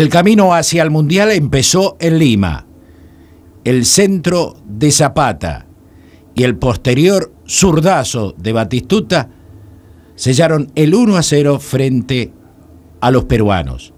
El camino hacia el Mundial empezó en Lima, el centro de Zapata y el posterior zurdazo de Batistuta sellaron el 1 a 0 frente a los peruanos.